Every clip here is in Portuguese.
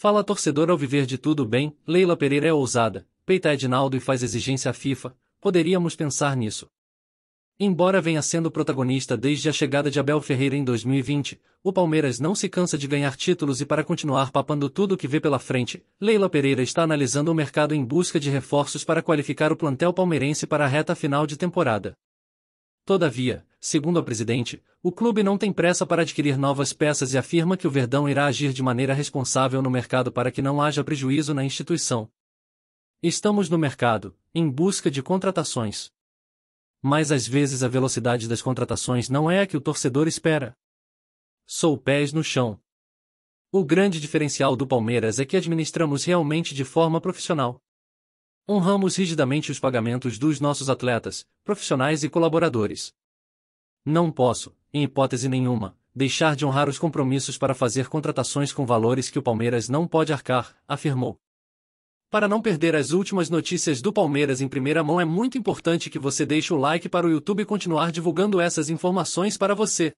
Fala torcedor ao viver de tudo bem, Leila Pereira é ousada, peita Edinaldo e faz exigência à FIFA, poderíamos pensar nisso. Embora venha sendo protagonista desde a chegada de Abel Ferreira em 2020, o Palmeiras não se cansa de ganhar títulos e para continuar papando tudo o que vê pela frente, Leila Pereira está analisando o mercado em busca de reforços para qualificar o plantel palmeirense para a reta final de temporada. Todavia, segundo a presidente, o clube não tem pressa para adquirir novas peças e afirma que o Verdão irá agir de maneira responsável no mercado para que não haja prejuízo na instituição. Estamos no mercado, em busca de contratações. Mas às vezes a velocidade das contratações não é a que o torcedor espera. Sou pés no chão. O grande diferencial do Palmeiras é que administramos realmente de forma profissional. Honramos rigidamente os pagamentos dos nossos atletas, profissionais e colaboradores. Não posso, em hipótese nenhuma, deixar de honrar os compromissos para fazer contratações com valores que o Palmeiras não pode arcar, afirmou. Para não perder as últimas notícias do Palmeiras em primeira mão, é muito importante que você deixe o like para o YouTube continuar divulgando essas informações para você.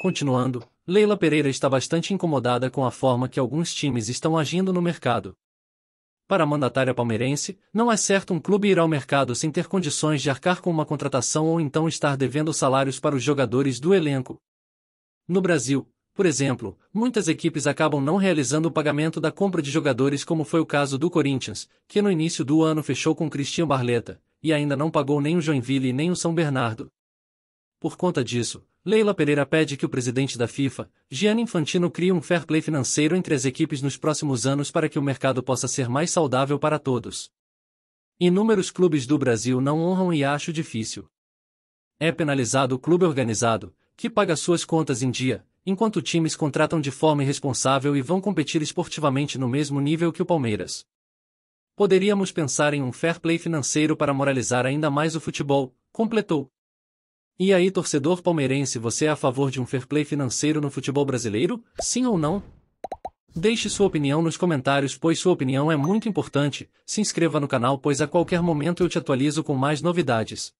Continuando, Leila Pereira está bastante incomodada com a forma que alguns times estão agindo no mercado para a mandatária palmeirense, não é certo um clube ir ao mercado sem ter condições de arcar com uma contratação ou então estar devendo salários para os jogadores do elenco. No Brasil, por exemplo, muitas equipes acabam não realizando o pagamento da compra de jogadores, como foi o caso do Corinthians, que no início do ano fechou com Cristian Barleta, e ainda não pagou nem o Joinville nem o São Bernardo. Por conta disso, Leila Pereira pede que o presidente da FIFA, Gianni Infantino, crie um fair play financeiro entre as equipes nos próximos anos para que o mercado possa ser mais saudável para todos. Inúmeros clubes do Brasil não honram e acho difícil. É penalizado o clube organizado, que paga suas contas em dia, enquanto times contratam de forma irresponsável e vão competir esportivamente no mesmo nível que o Palmeiras. Poderíamos pensar em um fair play financeiro para moralizar ainda mais o futebol, completou. E aí, torcedor palmeirense, você é a favor de um fair play financeiro no futebol brasileiro? Sim ou não? Deixe sua opinião nos comentários, pois sua opinião é muito importante. Se inscreva no canal, pois a qualquer momento eu te atualizo com mais novidades.